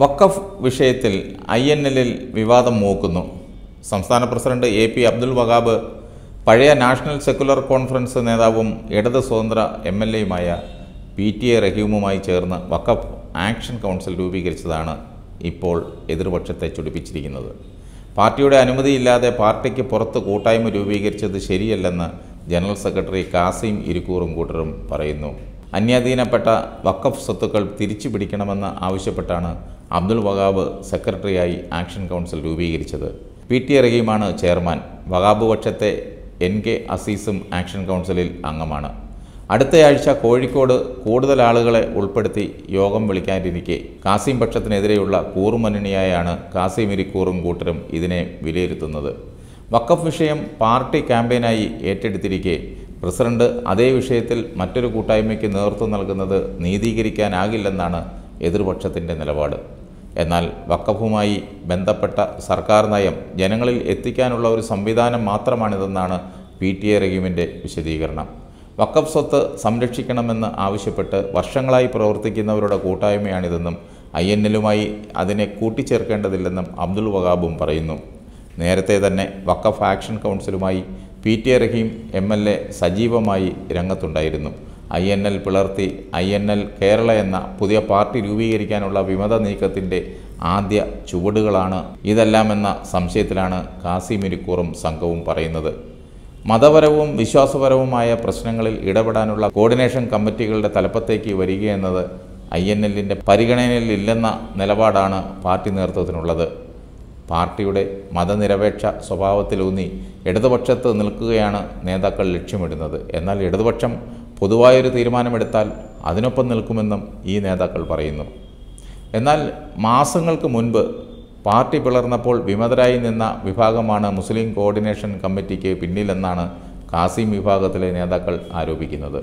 വഖഫ് വിഷയത്തിൽ I N എല്ലിൽ വിവാദം മൂക്കുന്നു സംസ്ഥാന president A P Abdul Wahab പഴയ നാഷണൽ സെക്കുലർ കോൺഫറൻസ് നേതാവും ഇടത് സ്വതന്ത്ര എം എൽ എയുമായ പി ടി എ റഹീമുമായി ചേർന്ന് വഖഫ് ആക്ഷൻ കൗൺസിൽ രൂപീകരിച്ചതാണ് ഇപ്പോൾ എതിർപക്ഷത്തെ ചൊടിപ്പിച്ചിരിക്കുന്നത് പാർട്ടിയുടെ അനുമതിയില്ലാതെ പാർട്ടിക്ക് പുറത്ത് കൂട്ടായ്മ രൂപീകരിച്ചത് ശരിയല്ലെന്ന് ജനറൽ സെക്രട്ടറി കാസിം ഇരിക്കൂറും കൂട്ടറും പറയുന്നു അന്യാധീനപ്പെട്ട വഖഫ് സ്വത്തുക്കൾ തിരിച്ചു പിടിക്കണമെന്ന് ആവശ്യപ്പെട്ടാണ് അബ്ദുൾ വഹാബ് സെക്രട്ടറിയായി ആക്ഷൻ കൗൺസിൽ രൂപീകരിച്ചത് പി ടി റഹീമാണ് ചെയർമാൻ വഹാബ് പക്ഷത്തെ എൻ കെ അസീസും ആക്ഷൻ കൗൺസിലിൽ അംഗമാണ് അടുത്തയാഴ്ച കോഴിക്കോട് കൂടുതൽ ആളുകളെ ഉൾപ്പെടുത്തി യോഗം വിളിക്കാനിരിക്കെ കാസിം പക്ഷത്തിനെതിരെയുള്ള കൂറുമുന്നണിയായാണ് കാസിം ഇരിക്കൂറും കൂട്ടരും ഇതിനെ വിലയിരുത്തുന്നത് വക്കഫ് വിഷയം പാർട്ടി ക്യാമ്പയിനായി ഏറ്റെടുത്തിരിക്കെ പ്രസിഡന്റ് അതേ വിഷയത്തിൽ മറ്റൊരു കൂട്ടായ്മയ്ക്ക് നേതൃത്വം നൽകുന്നത് നീതീകരിക്കാനാകില്ലെന്നാണ് എതിർപക്ഷത്തിൻ്റെ നിലപാട് എന്നാൽ വക്കഫുമായി ബന്ധപ്പെട്ട സർക്കാർ നയം ജനങ്ങളിൽ എത്തിക്കാനുള്ള ഒരു സംവിധാനം മാത്രമാണിതെന്നാണ് പി ടി എ റഹീമിൻ്റെ വിശദീകരണം വക്കഫ് സ്വത്ത് സംരക്ഷിക്കണമെന്ന് ആവശ്യപ്പെട്ട് വർഷങ്ങളായി പ്രവർത്തിക്കുന്നവരുടെ കൂട്ടായ്മയാണിതെന്നും ഐ എൻ എല്ലുമായി അതിനെ കൂട്ടിച്ചേർക്കേണ്ടതില്ലെന്നും അബ്ദുൽ വഹാബും പറയുന്നു നേരത്തെ തന്നെ വക്കഫ് ആക്ഷൻ കൗൺസിലുമായി P T Rahim M L A സജീവമായി രംഗത്തുണ്ടായിരുന്നു ഐ എൻ എൽ പിളർത്തി ഐ എൻ എൽ കേരള എന്ന പുതിയ പാർട്ടി രൂപീകരിക്കാനുള്ള വിമത നീക്കത്തിൻ്റെ ആദ്യ ചുവടുകളാണ് ഇതെല്ലാമെന്ന സംശയത്തിലാണ് കാസിമിരിക്കൂറും സംഘവും പറയുന്നത് മതപരവും വിശ്വാസപരവുമായ പ്രശ്നങ്ങളിൽ ഇടപെടാനുള്ള കോർഡിനേഷൻ കമ്മിറ്റികളുടെ തലപ്പത്തേക്ക് വരികയെന്നത് ഐ എൻ എല്ലിൻ്റെ പരിഗണനയിലില്ലെന്ന നിലപാടാണ് പാർട്ടി നേതൃത്വത്തിനുള്ളത് പാർട്ടിയുടെ മതനിരപേക്ഷ സ്വഭാവത്തിലൂന്നി ഇടതുപക്ഷത്ത് നിൽക്കുകയാണ് നേതാക്കൾ ലക്ഷ്യമിടുന്നത് എന്നാൽ ഇടതുപക്ഷം പൊതുവായൊരു തീരുമാനമെടുത്താൽ അതിനൊപ്പം നിൽക്കുമെന്നും ഈ നേതാക്കൾ പറയുന്നു എന്നാൽ മാസങ്ങൾക്ക് മുൻപ് പാർട്ടി പിളർന്നപ്പോൾ വിമതരായി നിന്ന വിഭാഗമാണ് മുസ്ലിം കോർഡിനേഷൻ കമ്മിറ്റിക്ക് പിന്നിലെന്നാണ് കാസിം വിഭാഗത്തിലെ നേതാക്കൾ ആരോപിക്കുന്നത്